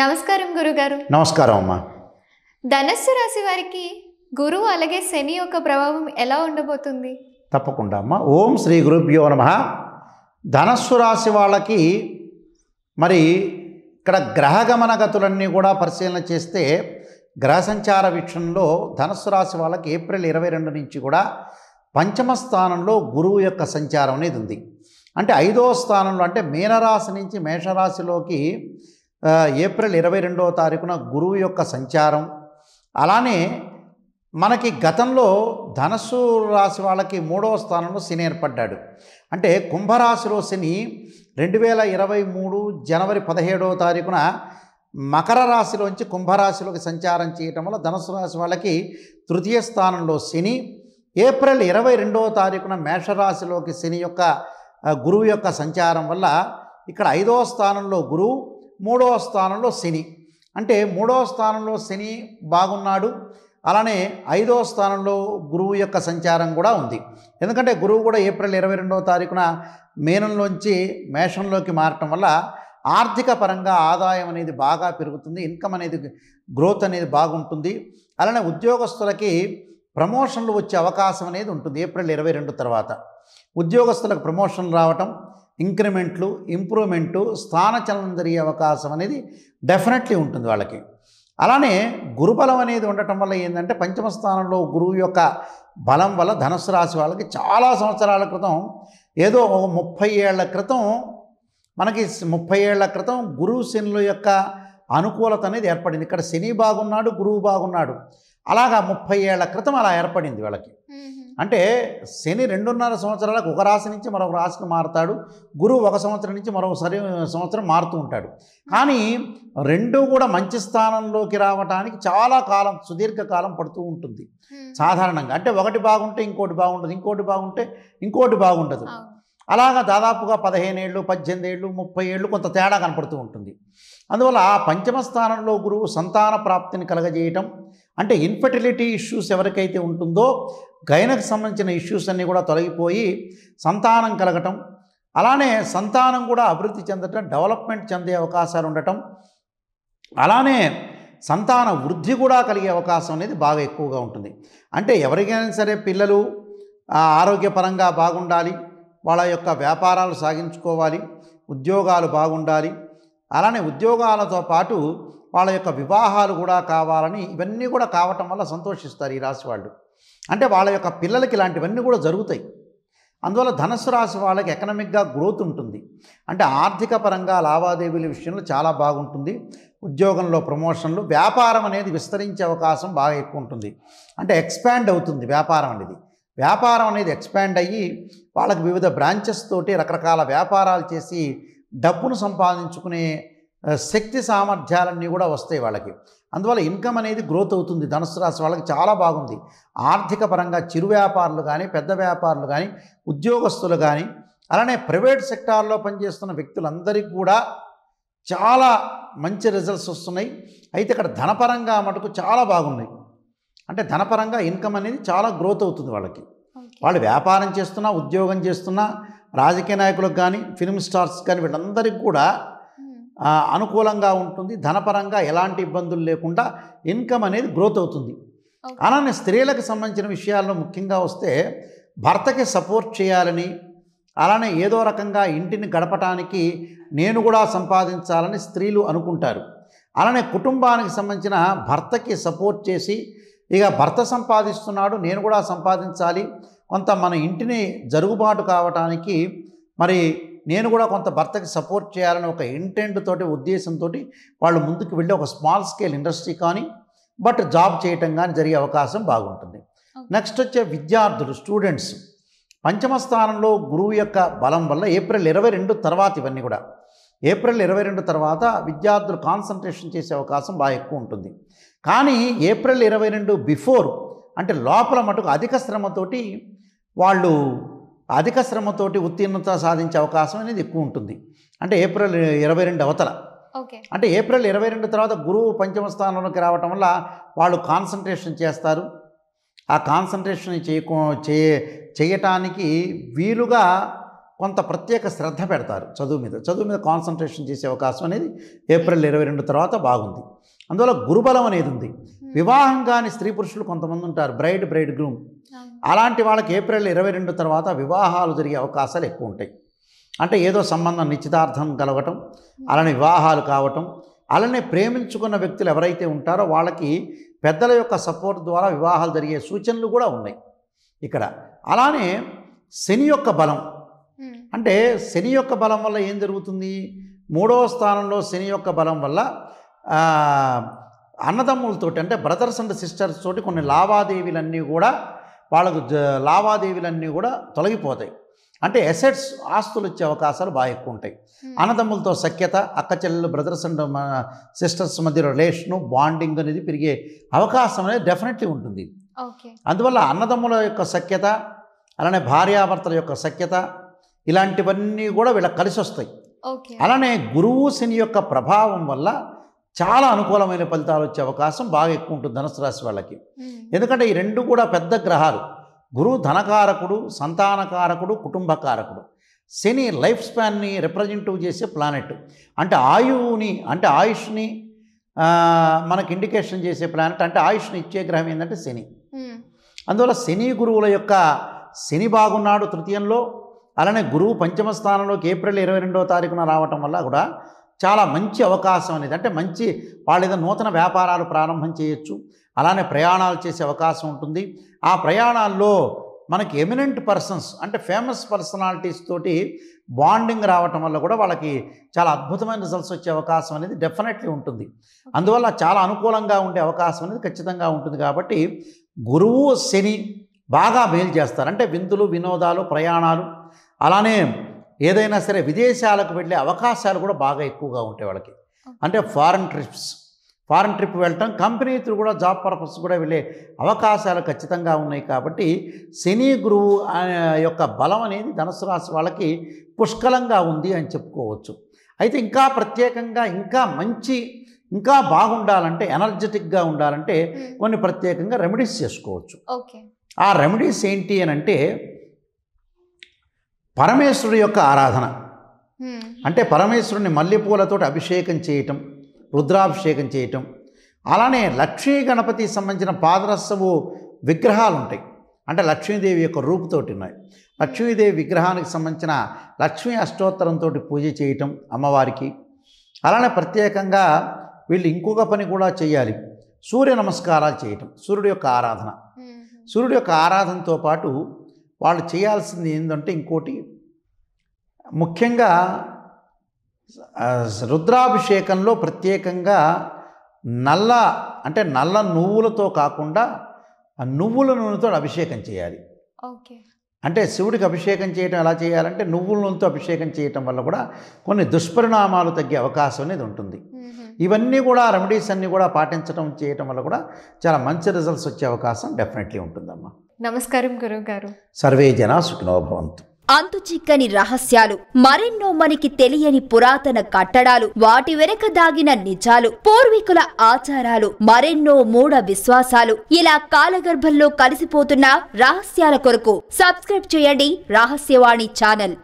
నమస్కారం గురుగారు నమస్కారం అమ్మా ధనస్సు రాశి వారికి గురువు అలాగే శని యొక్క ప్రభావం ఎలా ఉండబోతుంది తప్పకుండా అమ్మ ఓం శ్రీ గురుభ్యో నమ ధనస్సు రాశి వాళ్ళకి మరి ఇక్కడ గ్రహగమన గతులన్నీ కూడా పరిశీలన చేస్తే గ్రహ సంచార వీక్షణలో ధనస్సు రాశి వాళ్ళకి ఏప్రిల్ ఇరవై రెండు నుంచి కూడా పంచమ స్థానంలో గురువు యొక్క సంచారం అనేది ఉంది అంటే ఐదో స్థానంలో అంటే మీనరాశి నుంచి మేషరాశిలోకి ఏప్రిల్ ఇరవై రెండవ తారీఖున గురువు యొక్క సంచారం అలానే మనకి గతంలో ధనస్సు రాశి వాళ్ళకి మూడవ స్థానంలో శని ఏర్పడ్డాడు అంటే కుంభరాశిలో శని రెండు వేల ఇరవై మూడు జనవరి పదిహేడవ తారీఖున మకర రాశిలోంచి కుంభరాశిలోకి సంచారం చేయటం వల్ల ధనుసు రాశి వాళ్ళకి తృతీయ స్థానంలో శని ఏప్రిల్ ఇరవై రెండవ తారీఖున మేషరాశిలోకి శని యొక్క గురువు యొక్క సంచారం వల్ల ఇక్కడ ఐదవ స్థానంలో గురువు మూడవ స్థానంలో శని అంటే మూడవ స్థానంలో శని బాగున్నాడు అలానే ఐదవ స్థానంలో గురువు యొక్క సంచారం కూడా ఉంది ఎందుకంటే గురువు కూడా ఏప్రిల్ ఇరవై రెండవ తారీఖున మేనంలోంచి మేషంలోకి మారటం వల్ల ఆర్థిక పరంగా ఆదాయం అనేది బాగా పెరుగుతుంది ఇన్కమ్ అనేది గ్రోత్ అనేది బాగుంటుంది అలానే ఉద్యోగస్తులకి ప్రమోషన్లు వచ్చే అవకాశం అనేది ఉంటుంది ఏప్రిల్ ఇరవై రెండు తర్వాత ఉద్యోగస్తులకు ప్రమోషన్లు రావటం ఇంక్రిమెంట్లు ఇంప్రూవ్మెంటు స్థానచలనం జరిగే అవకాశం అనేది డెఫినెట్లీ ఉంటుంది వాళ్ళకి అలానే గురుబలం అనేది ఉండటం వల్ల ఏంటంటే పంచమ స్థానంలో గురువు యొక్క బలం వల్ల ధనుసు రాశి వాళ్ళకి చాలా సంవత్సరాల క్రితం ఏదో ముప్పై ఏళ్ల క్రితం మనకి ముప్పై ఏళ్ల క్రితం గురువు శనుల యొక్క అనుకూలత అనేది ఏర్పడింది ఇక్కడ శని బాగున్నాడు గురువు బాగున్నాడు అలాగా ముప్పై ఏళ్ల క్రితం అలా ఏర్పడింది వాళ్ళకి అంటే శని రెండున్నర సంవత్సరాలకు ఒక రాశి నుంచి మరొక రాశికి మారుతాడు గురువు ఒక సంవత్సరం నుంచి మరొక సరి సంవత్సరం మారుతూ ఉంటాడు కానీ రెండూ కూడా మంచి స్థానంలోకి రావటానికి చాలా కాలం సుదీర్ఘకాలం పడుతూ ఉంటుంది సాధారణంగా అంటే ఒకటి బాగుంటే ఇంకోటి బాగుంటుంది ఇంకోటి బాగుంటే ఇంకోటి బాగుండదు అలాగా దాదాపుగా పదిహేను ఏళ్ళు పద్దెనిమిది ఏళ్ళు ముప్పై ఏళ్ళు కొంత తేడా కనపడుతూ ఉంటుంది అందువల్ల ఆ పంచమ స్థానంలో గురువు సంతాన ప్రాప్తిని కలగజేయటం అంటే ఇన్ఫర్టిలిటీ ఇష్యూస్ ఎవరికైతే ఉంటుందో గైనకు సంబంధించిన ఇష్యూస్ అన్నీ కూడా తొలగిపోయి సంతానం కలగటం అలానే సంతానం కూడా అభివృద్ధి చెందటం డెవలప్మెంట్ చెందే అవకాశాలు ఉండటం అలానే సంతాన వృద్ధి కూడా కలిగే అవకాశం అనేది బాగా ఎక్కువగా ఉంటుంది అంటే ఎవరికైనా సరే పిల్లలు ఆరోగ్యపరంగా బాగుండాలి వాళ్ళ యొక్క వ్యాపారాలు సాగించుకోవాలి ఉద్యోగాలు బాగుండాలి అలానే ఉద్యోగాలతో పాటు వాళ్ళ యొక్క వివాహాలు కూడా కావాలని ఇవన్నీ కూడా కావటం వల్ల సంతోషిస్తారు ఈ రాశి వాళ్ళు అంటే వాళ్ళ యొక్క పిల్లలకి ఇలాంటివన్నీ కూడా జరుగుతాయి అందువల్ల ధనస్సు రాశి వాళ్ళకి ఎకనామిక్గా గ్రోత్ ఉంటుంది అంటే ఆర్థిక పరంగా లావాదేవీల విషయంలో చాలా బాగుంటుంది ఉద్యోగంలో ప్రమోషన్లు వ్యాపారం అనేది విస్తరించే అవకాశం బాగా ఎక్కువ ఉంటుంది అంటే ఎక్స్పాండ్ అవుతుంది వ్యాపారం అనేది వ్యాపారం అనేది ఎక్స్పాండ్ అయ్యి వాళ్ళకి వివిధ బ్రాంచెస్ తోటి రకరకాల వ్యాపారాలు చేసి డబ్బును సంపాదించుకునే శక్తి సామర్థ్యాలన్నీ కూడా వస్తాయి వాళ్ళకి అందువల్ల ఇన్కమ్ అనేది గ్రోత్ అవుతుంది ధనుసు రాశి వాళ్ళకి చాలా బాగుంది ఆర్థిక పరంగా చిరు వ్యాపారులు కానీ పెద్ద వ్యాపారులు కానీ ఉద్యోగస్తులు కానీ అలానే ప్రైవేట్ సెక్టార్లో పనిచేస్తున్న వ్యక్తులందరికీ కూడా చాలా మంచి రిజల్ట్స్ వస్తున్నాయి అయితే ఇక్కడ ధనపరంగా మటుకు చాలా బాగున్నాయి అంటే ధనపరంగా ఇన్కమ్ అనేది చాలా గ్రోత్ అవుతుంది వాళ్ళకి వాళ్ళు వ్యాపారం చేస్తున్నా ఉద్యోగం చేస్తున్నా రాజకీయ నాయకులకు కానీ ఫిల్మ్ స్టార్స్ కానీ వీళ్ళందరికీ కూడా అనుకూలంగా ఉంటుంది ధనపరంగా ఎలాంటి ఇబ్బందులు లేకుండా ఇన్కమ్ అనేది గ్రోత్ అవుతుంది అలానే స్త్రీలకు సంబంధించిన విషయాల్లో ముఖ్యంగా వస్తే భర్తకి సపోర్ట్ చేయాలని అలానే ఏదో రకంగా ఇంటిని గడపటానికి నేను కూడా సంపాదించాలని స్త్రీలు అనుకుంటారు అలానే కుటుంబానికి సంబంధించిన భర్తకి సపోర్ట్ చేసి ఇక భర్త సంపాదిస్తున్నాడు నేను కూడా సంపాదించాలి కొంత మన ఇంటిని జరుగుబాటు కావటానికి మరి నేను కూడా కొంత భర్తకి సపోర్ట్ చేయాలని ఒక ఇంటెంట్ తోటి ఉద్దేశంతో వాళ్ళు ముందుకు వెళ్ళి ఒక స్మాల్ స్కేల్ ఇండస్ట్రీ కానీ బట్ జాబ్ చేయటం కానీ జరిగే అవకాశం బాగుంటుంది నెక్స్ట్ వచ్చే విద్యార్థులు స్టూడెంట్స్ పంచమ స్థానంలో గురువు యొక్క బలం వల్ల ఏప్రిల్ ఇరవై రెండు తర్వాత ఇవన్నీ కూడా ఏప్రిల్ ఇరవై రెండు తర్వాత విద్యార్థులు కాన్సన్ట్రేషన్ చేసే అవకాశం బాగా ఎక్కువ ఉంటుంది కానీ ఏప్రిల్ ఇరవై రెండు బిఫోర్ అంటే లోపల మటుకు అధిక శ్రమతోటి వాళ్ళు అధిక శ్రమతోటి ఉత్తీర్ణత సాధించే అవకాశం అనేది ఎక్కువ ఉంటుంది అంటే ఏప్రిల్ ఇరవై రెండు అవతల అంటే ఏప్రిల్ ఇరవై రెండు తర్వాత గురువు పంచమ స్థానంలోకి రావటం వల్ల వాళ్ళు కాన్సన్ట్రేషన్ చేస్తారు ఆ కాన్సన్ట్రేషన్ చేయకో చేయ చేయటానికి వీలుగా కొంత ప్రత్యేక శ్రద్ధ పెడతారు చదువు మీద చదువు మీద కాన్సన్ట్రేషన్ చేసే అవకాశం అనేది ఏప్రిల్ ఇరవై రెండు తర్వాత బాగుంది అందువల్ల గురుబలం అనేది ఉంది వివాహం కాని స్త్రీ పురుషులు కొంతమంది ఉంటారు బ్రైడ్ బ్రైడ్ గ్రూమ్ అలాంటి వాళ్ళకి ఏప్రిల్ ఇరవై రెండు తర్వాత వివాహాలు జరిగే అవకాశాలు ఎక్కువ ఉంటాయి అంటే ఏదో సంబంధం నిశ్చితార్థం కలగటం అలానే వివాహాలు కావటం అలానే ప్రేమించుకున్న వ్యక్తులు ఎవరైతే ఉంటారో వాళ్ళకి పెద్దల యొక్క సపోర్ట్ ద్వారా వివాహాలు జరిగే సూచనలు కూడా ఉన్నాయి ఇక్కడ అలానే శని యొక్క బలం అంటే శని యొక్క బలం వల్ల ఏం జరుగుతుంది మూడవ స్థానంలో శని యొక్క బలం వల్ల అన్నదమ్ములతోటి అంటే బ్రదర్స్ అండ్ సిస్టర్స్ తోటి కొన్ని లావాదేవీలన్నీ కూడా వాళ్ళకు లావాదేవీలన్నీ కూడా తొలగిపోతాయి అంటే ఎసెట్స్ ఆస్తులు ఇచ్చే అవకాశాలు బాగా ఎక్కువ ఉంటాయి hmm. అన్నదమ్ములతో సఖ్యత అక్క చెల్లెలు బ్రదర్స్ అండ్ సిస్టర్స్ మధ్య రిలేషను బాండింగ్ అనేది పెరిగే అవకాశం అనేది డెఫినెట్లీ ఉంటుంది అందువల్ల అన్నదమ్ముల యొక్క సఖ్యత అలానే భార్యాభర్తల యొక్క సఖ్యత ఇలాంటివన్నీ కూడా వీళ్ళకి కలిసి వస్తాయి అలానే గురువు శని యొక్క ప్రభావం వల్ల చాలా అనుకూలమైన ఫలితాలు వచ్చే అవకాశం బాగా ఎక్కువ ఉంటుంది ధనుసు రాశి వాళ్ళకి ఎందుకంటే ఈ రెండు కూడా పెద్ద గ్రహాలు గురువు ధనకారకుడు సంతానకారకుడు కుటుంబకారకుడు శని లైఫ్ స్పాన్ని రిప్రజెంటివ్ చేసే ప్లానెట్ అంటే ఆయువుని అంటే ఆయుష్ని మనకి ఇండికేషన్ చేసే ప్లానెట్ అంటే ఆయుష్ని ఇచ్చే గ్రహం ఏంటంటే శని అందువల్ల శని గురువుల యొక్క శని బాగున్నాడు తృతీయంలో అలానే గురువు పంచమ స్థానంలోకి ఏప్రిల్ ఇరవై రెండవ తారీఖున రావటం వల్ల కూడా చాలా మంచి అవకాశం అనేది అంటే మంచి వాళ్ళ ఏదో నూతన వ్యాపారాలు ప్రారంభం చేయొచ్చు అలానే ప్రయాణాలు చేసే అవకాశం ఉంటుంది ఆ ప్రయాణాల్లో మనకి ఎమినెంట్ పర్సన్స్ అంటే ఫేమస్ పర్సనాలిటీస్ తోటి బాండింగ్ రావటం వల్ల కూడా వాళ్ళకి చాలా అద్భుతమైన రిజల్ట్స్ వచ్చే అవకాశం అనేది డెఫినెట్లీ ఉంటుంది అందువల్ల చాలా అనుకూలంగా ఉండే అవకాశం అనేది ఖచ్చితంగా ఉంటుంది కాబట్టి గురువు శని బాగా మేలు చేస్తారు అంటే విందులు వినోదాలు ప్రయాణాలు అలానే ఏదైనా సరే విదేశాలకు వెళ్ళే అవకాశాలు కూడా బాగా ఎక్కువగా ఉంటాయి వాళ్ళకి అంటే ఫారెన్ ట్రిప్స్ ఫారెన్ ట్రిప్ వెళ్ళటం కంపెనీ త్రూ కూడా జాబ్ పర్పస్ కూడా వెళ్ళే అవకాశాలు ఖచ్చితంగా ఉన్నాయి కాబట్టి శని గురువు యొక్క బలం అనేది ధనుసు రాశి వాళ్ళకి పుష్కలంగా ఉంది అని చెప్పుకోవచ్చు అయితే ఇంకా ప్రత్యేకంగా ఇంకా మంచి ఇంకా బాగుండాలంటే ఎనర్జెటిక్గా ఉండాలంటే కొన్ని ప్రత్యేకంగా రెమెడీస్ చేసుకోవచ్చు ఆ రెమెడీస్ ఏంటి అని అంటే పరమేశ్వరుడి యొక్క ఆరాధన అంటే పరమేశ్వరుని మల్లెపూలతోటి అభిషేకం చేయటం రుద్రాభిషేకం చేయటం అలానే లక్ష్మీ గణపతి సంబంధించిన పాదరసవు విగ్రహాలు ఉంటాయి అంటే లక్ష్మీదేవి యొక్క రూపుతోటి ఉన్నాయి లక్ష్మీదేవి విగ్రహానికి సంబంధించిన లక్ష్మీ అష్టోత్తరంతో పూజ చేయటం అమ్మవారికి అలానే ప్రత్యేకంగా వీళ్ళు ఇంకొక పని కూడా చేయాలి సూర్య నమస్కారాలు చేయటం సూర్యుడి యొక్క ఆరాధన సూర్యుడి యొక్క ఆరాధనతో పాటు వాళ్ళు చేయాల్సింది ఏంటంటే ఇంకోటి ముఖ్యంగా రుద్రాభిషేకంలో ప్రత్యేకంగా నల్ల అంటే నల్ల నువ్వులతో కాకుండా ఆ నువ్వుల నూనెతో అభిషేకం చేయాలి ఓకే అంటే శివుడికి అభిషేకం చేయటం ఎలా చేయాలంటే నువ్వుల నూనెతో అభిషేకం చేయటం వల్ల కూడా కొన్ని దుష్పరిణామాలు తగ్గే అవకాశం అనేది ఉంటుంది ఇవన్నీ కూడా రెమెడీస్ అన్నీ కూడా పాటించడం చేయటం వల్ల కూడా చాలా మంచి రిజల్ట్స్ వచ్చే అవకాశం డెఫినెట్లీ ఉంటుందమ్మా నమస్కారం గురువు గారు సర్వే జనా సుఖినోభవంతు అంతు చిక్కని రహస్యాలు మరెన్నో మనకి తెలియని పురాతన కట్టడాలు వాటి వెనక దాగిన నిజాలు పూర్వీకుల ఆచారాలు మరెన్నో మూఢ విశ్వాసాలు ఇలా కాలగర్భంలో కలిసిపోతున్న రహస్యాల కొరకు సబ్స్క్రైబ్ చేయండి రహస్యవాణి ఛానల్